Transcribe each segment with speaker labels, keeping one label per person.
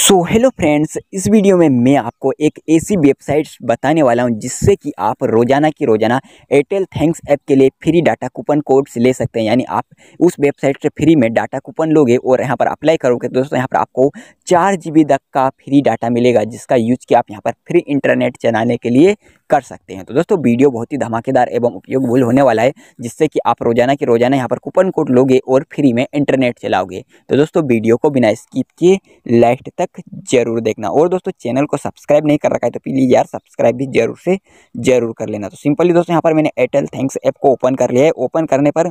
Speaker 1: सो hello friends इस video में मैं आपको एक ऐसी वेबसाइट बताने वाला हूं जिससे कि आप रोज़ाना की रोज़ाना एयरटेल थैंक्स ऐप के लिए फ्री डाटा कूपन कोड्स ले सकते हैं यानी आप उस वेबसाइट से फ्री में डाटा कूपन लोगे और यहां पर अप्लाई करोगे तो दोस्तों यहां पर आपको चार जी तक का फ्री डाटा मिलेगा जिसका यूज किया आप यहाँ पर फ्री इंटरनेट चलाने के लिए कर सकते हैं तो दोस्तों वीडियो बहुत ही धमाकेदार एवं उपयोग भूल होने वाला है जिससे कि आप रोजाना के रोजाना यहाँ पर कूपन कोड लोगे और फ्री में इंटरनेट चलाओगे तो दोस्तों वीडियो को बिना स्किप किए लास्ट तक जरूर देखना और दोस्तों चैनल को सब्सक्राइब नहीं कर रखा है तो प्लीज़ यार सब्सक्राइब भी जरूर से जरूर कर लेना तो सिंपली दोस्तों यहाँ पर मैंने एयरटेल थैंक्स ऐप को ओपन कर लिया है ओपन करने पर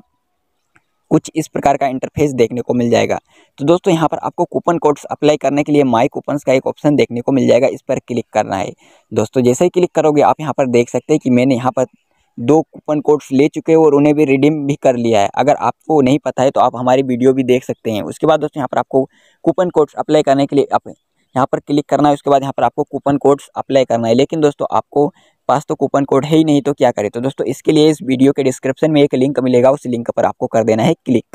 Speaker 1: कुछ इस प्रकार का इंटरफेस देखने को मिल जाएगा तो दोस्तों यहाँ पर आपको कूपन कोड्स अप्लाई करने के लिए माई कूपन्स का एक ऑप्शन देखने को मिल जाएगा इस पर क्लिक करना है दोस्तों जैसे ही क्लिक करोगे आप यहाँ पर देख सकते हैं कि मैंने यहाँ पर दो कूपन कोड्स ले चुके हैं और उन्हें भी रिडीम भी कर लिया है अगर आपको नहीं पता है तो आप हमारी वीडियो भी देख सकते हैं उसके बाद दोस्तों यहाँ पर आपको कूपन कोड्स अप्लाई करने के लिए आप यहाँ पर क्लिक करना है उसके बाद यहाँ पर आपको कूपन कोड्स अप्लाई करना है लेकिन दोस्तों आपको पास तो कूपन कोड है ही नहीं तो क्या करें तो दोस्तों इसके लिए इस वीडियो के डिस्क्रिप्शन में एक लिंक मिलेगा उस लिंक पर आपको कर देना है क्लिक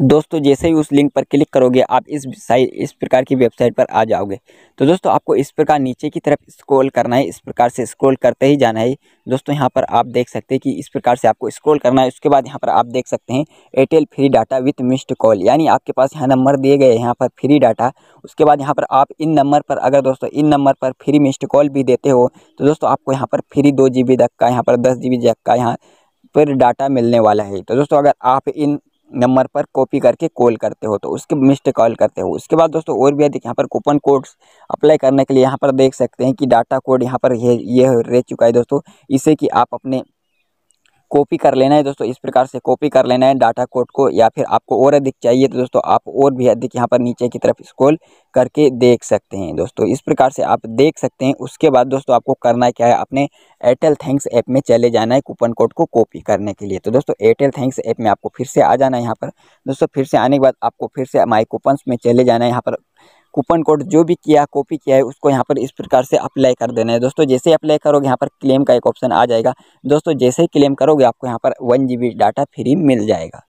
Speaker 1: दोस्तों जैसे ही उस लिंक पर क्लिक करोगे आप इस साइट इस प्रकार की वेबसाइट पर आ जाओगे तो दोस्तों आपको इस प्रकार नीचे की तरफ स्क्रॉल करना है इस प्रकार से स्क्रॉल करते ही जाना है दोस्तों यहाँ पर आप देख सकते हैं कि इस प्रकार से आपको स्क्रॉल करना है उसके बाद यहाँ पर आप देख सकते हैं Airtel free data with missed call यानी आपके पास यहाँ नंबर दिए गए यहाँ पर फ्री डाटा उसके बाद यहाँ पर आप इन नंबर पर अगर दोस्तों इन नंबर पर फ्री मिस्ड कॉल भी देते हो तो दोस्तों आपको यहाँ पर फ्री दो जी बी तक का यहाँ पर दस जी बी तक का यहाँ पर डाटा मिलने वाला है तो दोस्तों अगर आप इन नंबर पर कॉपी करके कॉल करते हो तो उसके मिस्ड कॉल करते हो उसके बाद दोस्तों और भी अधिक यहाँ पर कूपन कोड्स अप्लाई करने के लिए यहाँ पर देख सकते हैं कि डाटा कोड यहाँ पर ये ये रह चुका है दोस्तों इससे कि आप अपने कॉपी कर लेना है दोस्तों इस प्रकार से कॉपी कर लेना है डाटा कोड को या फिर आपको और अधिक चाहिए तो दोस्तों आप और भी अधिक यहाँ पर नीचे की तरफ स्क्रॉल करके देख सकते हैं दोस्तों इस प्रकार से आप देख सकते हैं उसके बाद दोस्तों आपको करना क्या है अपने एयरटेल थैंक्स ऐप में चले जाना है कूपन कोड को कॉपी करने के लिए तो दोस्तों एयरटेल थैंक्स ऐप में आपको फिर से आ जाना है यहाँ पर दोस्तों फिर से आने के बाद आपको फिर से माई कूपन्स में चले जाना है यहाँ पर कूपन कोड जो भी किया कॉपी किया है उसको यहाँ पर इस प्रकार से अप्लाई कर देना है दोस्तों जैसे अप्लाई करोगे यहाँ पर क्लेम का एक ऑप्शन आ जाएगा दोस्तों जैसे ही क्लेम करोगे आपको यहाँ पर वन जी डाटा फ्री मिल जाएगा